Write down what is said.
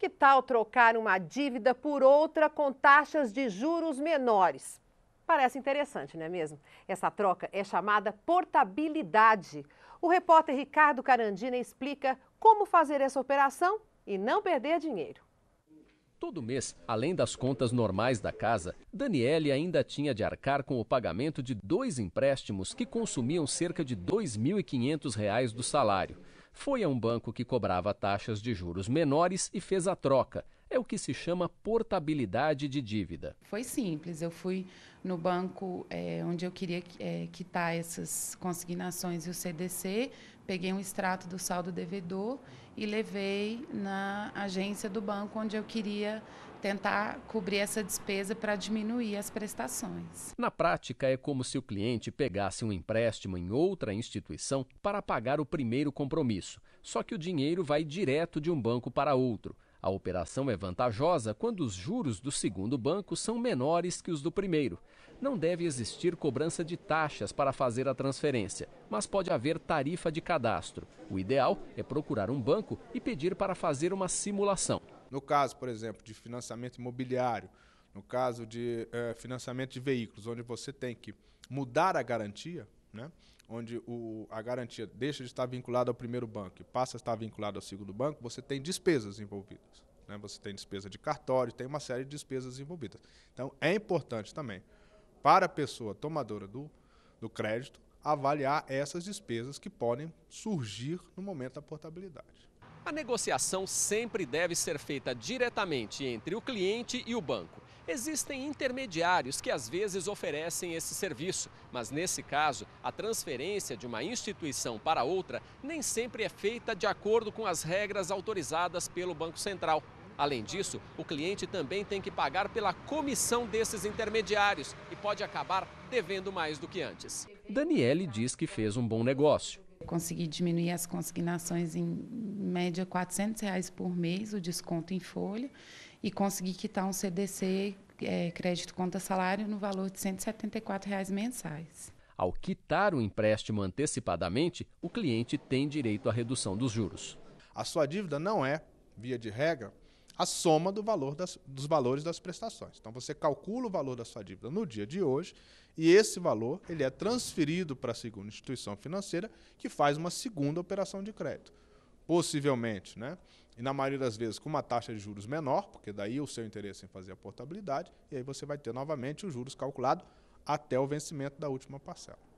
Que tal trocar uma dívida por outra com taxas de juros menores? Parece interessante, não é mesmo? Essa troca é chamada portabilidade. O repórter Ricardo Carandina explica como fazer essa operação e não perder dinheiro. Todo mês, além das contas normais da casa, Daniele ainda tinha de arcar com o pagamento de dois empréstimos que consumiam cerca de R$ 2.500 do salário foi a um banco que cobrava taxas de juros menores e fez a troca. É o que se chama portabilidade de dívida. Foi simples. Eu fui no banco é, onde eu queria é, quitar essas consignações e o CDC, peguei um extrato do saldo devedor e levei na agência do banco onde eu queria tentar cobrir essa despesa para diminuir as prestações. Na prática, é como se o cliente pegasse um empréstimo em outra instituição para pagar o primeiro compromisso, só que o dinheiro vai direto de um banco para outro. A operação é vantajosa quando os juros do segundo banco são menores que os do primeiro. Não deve existir cobrança de taxas para fazer a transferência, mas pode haver tarifa de cadastro. O ideal é procurar um banco e pedir para fazer uma simulação. No caso, por exemplo, de financiamento imobiliário, no caso de eh, financiamento de veículos, onde você tem que mudar a garantia, né? onde o, a garantia deixa de estar vinculada ao primeiro banco e passa a estar vinculada ao segundo banco, você tem despesas envolvidas. Né? Você tem despesa de cartório, tem uma série de despesas envolvidas. Então, é importante também para a pessoa tomadora do, do crédito avaliar essas despesas que podem surgir no momento da portabilidade. A negociação sempre deve ser feita diretamente entre o cliente e o banco. Existem intermediários que às vezes oferecem esse serviço, mas nesse caso, a transferência de uma instituição para outra nem sempre é feita de acordo com as regras autorizadas pelo Banco Central. Além disso, o cliente também tem que pagar pela comissão desses intermediários e pode acabar devendo mais do que antes. Daniele diz que fez um bom negócio. Consegui diminuir as consignações em média R$ reais por mês, o desconto em folha, e consegui quitar um CDC, é, crédito conta salário, no valor de R$ reais mensais. Ao quitar o empréstimo antecipadamente, o cliente tem direito à redução dos juros. A sua dívida não é, via de regra, a soma do valor das, dos valores das prestações. Então você calcula o valor da sua dívida no dia de hoje e esse valor ele é transferido para a segunda instituição financeira que faz uma segunda operação de crédito, possivelmente, né? E na maioria das vezes com uma taxa de juros menor, porque daí o seu interesse em fazer a portabilidade, e aí você vai ter novamente os juros calculados até o vencimento da última parcela.